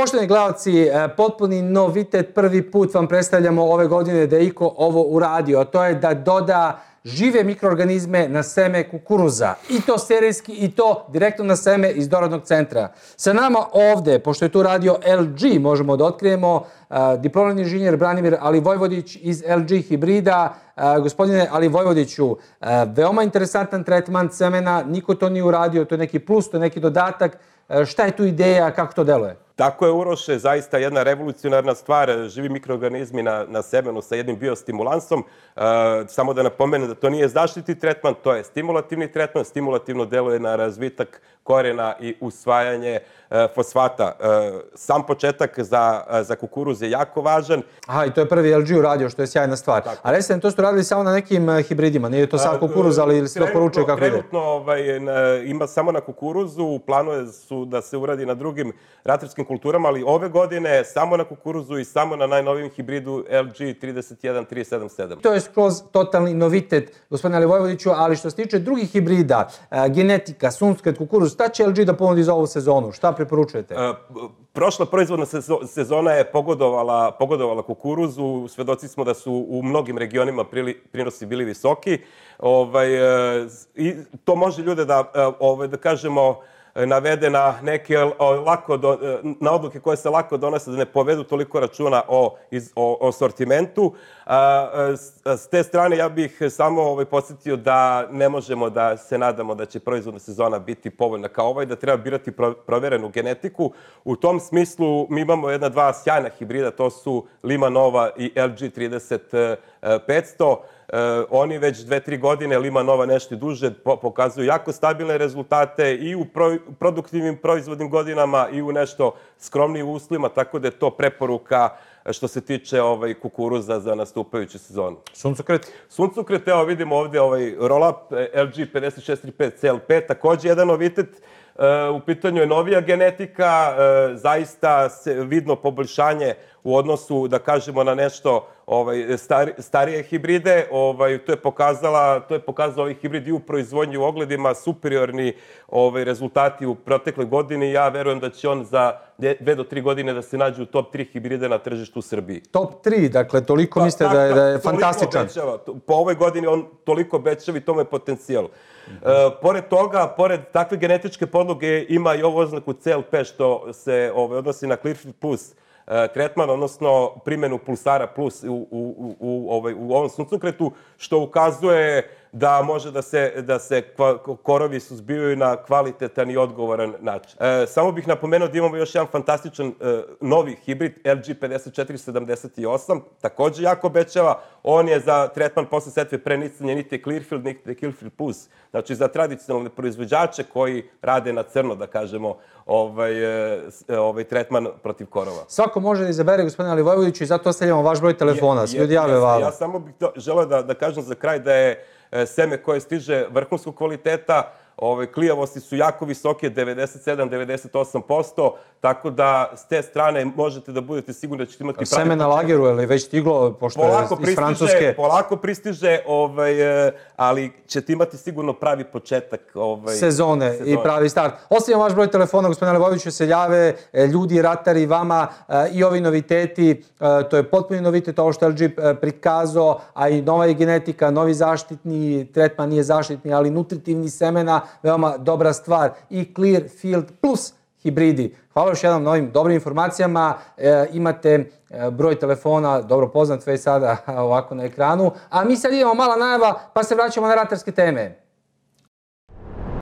Poštovani gledalci, e, potpuni novitet prvi put vam predstavljamo ove godine da je Iko ovo uradio, a to je da doda žive mikroorganizme na seme kukuruza. I to serijski, i to direktno na seme iz doradnog centra. Sa nama ovde, pošto je tu radio LG, možemo da otkrijemo, e, diplomirani inženjer Branimir Ali Vojvodić iz LG Hibrida. E, gospodine Ali Vojvodiću, veoma interesantan tretman semena, niko to nije uradio, to je neki plus, to je neki dodatak. E, šta je tu ideja, kako to deluje? Tako je uroše zaista jedna revolucionarna stvar, živi mikroorganizmi na, na semenu sa jednim biostimulansom. E, samo da napomenem da to nije zaštiti tretman, to je stimulativni tretman. Stimulativno deluje na razvitak korena i usvajanje e, fosfata. E, sam početak za, za kukuruz je jako važan. Aha, i to je prvi LG uradio, što je sjajna stvar. Tako. A resim, to ste radili samo na nekim e, hibridima, nije to sad e, kukuruz, ali ili se to poručuje kako ide? Trenutno ovaj, ima samo na kukuruzu, u planu su da se uradi na drugim ratarskim kulturama, ali ove godine samo na kukuruzu i samo na najnovijem hibridu LG 31377. To je skroz totalni novitet, gospodine Vojvodiću, ali što se tiče drugih hibrida, e, genetika, sunskret, kukuruz, šta će LG da ponudi za ovu sezonu? Šta preporučujete? E, prošla proizvodna sezona je pogodovala, pogodovala kukuruzu, svedoci smo da su u mnogim regionima prili, prinosi bili visoki, ovaj, e, i to može ljude da, ovaj, da kažemo, navede na neke eh, lako do, eh, na odluke koje se lako donose da ne povedu toliko računa o iz, o, o sortimentu. A, eh, s te strane ja bih samo ovaj podsetio da ne možemo da se nadamo da će proizvodna sezona biti povoljna kao ovaj da treba birati pro, proverenu genetiku. U tom smislu mi imamo jedna dva sjajna hibrida, to su Lima Nova i LG 30 500 Eh, oni već dve, tri godine, ili ima nova nešto duže, po, pokazuju jako stabilne rezultate i u pro, produktivnim proizvodnim godinama i u nešto skromnijim uslovima, tako da je to preporuka eh, što se tiče ovaj kukuruza za nastupajuću sezonu. Suncokret? Suncokret, evo vidimo ovde ovaj roll-up LG 5635 CL5, takođe jedan novitet E, u pitanju je novija genetika, e, zaista se vidno poboljšanje u odnosu, da kažemo, na nešto ovaj, stari, starije hibride. Ovaj, to je pokazala, to je pokazao ovaj hibrid i u proizvodnji u ogledima, superiorni ovaj, rezultati u protekle godine. Ja verujem da će on za dve do tri godine da se nađe u top 3 hibride na tržištu u Srbiji. Top 3, dakle, toliko pa, mislite da je, da je fantastičan. Obećava. Po ovoj godini on toliko obećava i tome je potencijal. Mm -hmm. e, pored toga, pored takve genetičke podloge, podloge ima i ovo oznaku CLP što se ove, odnosi na Clearfield Plus kretman, e, odnosno primjenu pulsara plus u, u, u, u, ovaj, u ovom suncokretu, što ukazuje da može da se, da se korovi suzbijaju na kvalitetan i odgovoran način. E, samo bih napomenuo da imamo još jedan fantastičan e, novi hibrid LG 5478, takođe jako obećava. On je za tretman posle setve prenicanje niti Clearfield, niti Clearfield Plus. Znači za tradicionalne proizvođače koji rade na crno, da kažemo, ovaj, e, e, ovaj tretman protiv korova. Svako može da izabere, gospodine Alivojeviću, i zato ostavljamo vaš broj telefona, je, ljudi jave vam. Ja samo bih to, želeo da, da kažem za kraj da je E, seme koje stiže vrhunskog kvaliteta, ove, klijavosti su jako visoke, 97-98%, tako da s te strane možete da budete sigurni da ćete imati... Seme pravi... na lageru, ali već stiglo, pošto polako je iz pristiže, Francuske... Polako pristiže, ovaj, eh, ali ćete imati sigurno pravi početak ovaj, sezone, sezone. i pravi start. Ostavljam vaš broj telefona, gospodine Leboviću, se ljave eh, ljudi, ratari, vama eh, i ovi noviteti, to je potpuni novitet, ovo što LG prikazao, a i nova je genetika, novi zaštitni, tretman nije zaštitni, ali nutritivni semena, veoma dobra stvar i Clear Field Plus hibridi. Hvala još jednom na ovim dobrim informacijama. E, imate e, broj telefona, dobro poznat već sada ovako na ekranu. A mi sad idemo mala najava pa se vraćamo na ratarske teme.